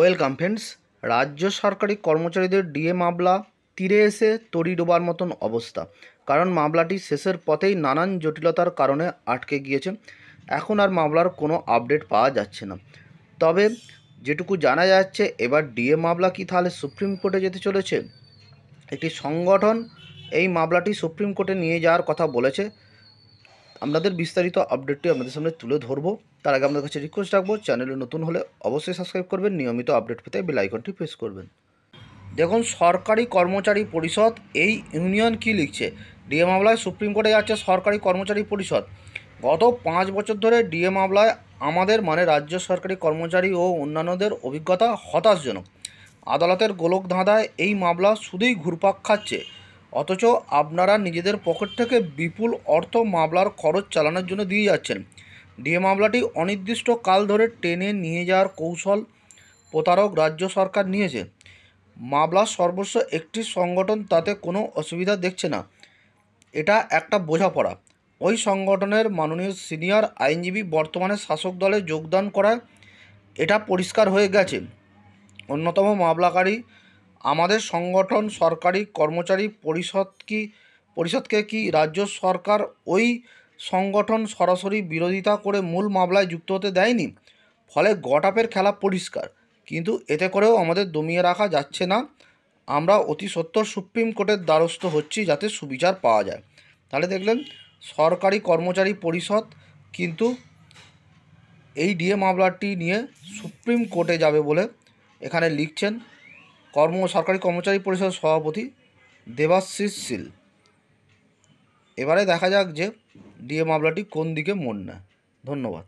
welcome friends রাজ্য সরকারি কর্মচারীদের ডিএ মামলা তীরে এসে তড়ি ডোবার মতন অবস্থা কারণ মামলাটি শেষের পথেই নানান জটিলতার কারণে আটকে গিয়েছে এখন আর মামলার কোনো আপডেট পাওয়া যাচ্ছে না তবে যেটুকু জানা যাচ্ছে এবার ডিএ মামলা কি তাহলে সুপ্রিম কোর্টে যেতে চলেছে একটি সংগঠন এই মামলাটি সুপ্রিম কোর্টে নিয়ে যাওয়ার কথা বলেছে আপনাদের বিস্তারিত আপডেটটি আপনাদের সামনে তুলে ধরবো তার আগে আপনাদের কাছে রিকোয়েস্ট রাখবো চ্যানেলে নতুন হলে অবশ্যই সাবস্ক্রাইব করবেন নিয়মিত আপডেট পেতে বেল আইকনটি প্রেস করবেন দেখুন সরকারি কর্মচারী পরিষদ এই ইউনিয়ন কি লিখছে ডিএ মামলায় সুপ্রিম কোর্টে যাচ্ছে সরকারি কর্মচারী পরিষদ গত পাঁচ বছর ধরে ডিএ মামলায় আমাদের মানে রাজ্য সরকারি কর্মচারী ও অন্যান্যদের অভিজ্ঞতা হতাশজনক আদালতের গোলক ধাঁধায় এই মামলা শুধুই ঘুরপাক খাচ্ছে অথচ আপনারা নিজেদের পকেট থেকে বিপুল অর্থ মামলার খরচ চালানোর জন্য দিয়ে যাচ্ছেন ডিএ মামলাটি অনির্দিষ্ট কাল ধরে টেনে নিয়ে যাওয়ার কৌশল প্রতারক রাজ্য সরকার নিয়েছে মামলার সর্বস্ব একটি সংগঠন তাতে কোনো অসুবিধা দেখছে না এটা একটা বোঝাপড়া ওই সংগঠনের মাননীয় সিনিয়র আইনজীবী বর্তমানে শাসক দলে যোগদান করায় এটা পরিষ্কার হয়ে গেছে অন্যতম মামলাকারী আমাদের সংগঠন সরকারি কর্মচারী পরিষদ কি পরিষদকে কি রাজ্য সরকার ওই সংগঠন সরাসরি বিরোধিতা করে মূল মামলায় যুক্ত হতে দেয়নি ফলে গটাপের খেলা পরিষ্কার কিন্তু এতে করেও আমাদের দমিয়ে রাখা যাচ্ছে না আমরা অতি সত্তর সুপ্রিম কোর্টের দ্বারস্থ হচ্ছি যাতে সুবিচার পাওয়া যায় তাহলে দেখলেন সরকারি কর্মচারী পরিষদ কিন্তু এই ডিএ মামলাটি নিয়ে সুপ্রিম কোর্টে যাবে বলে এখানে লিখছেন কর্ম সরকারি কর্মচারী পরিষদের সভাপতি দেবাশিস শীল এবারে দেখা যাক যে ডিএ মামলাটি কোন দিকে মোড় নেয় ধন্যবাদ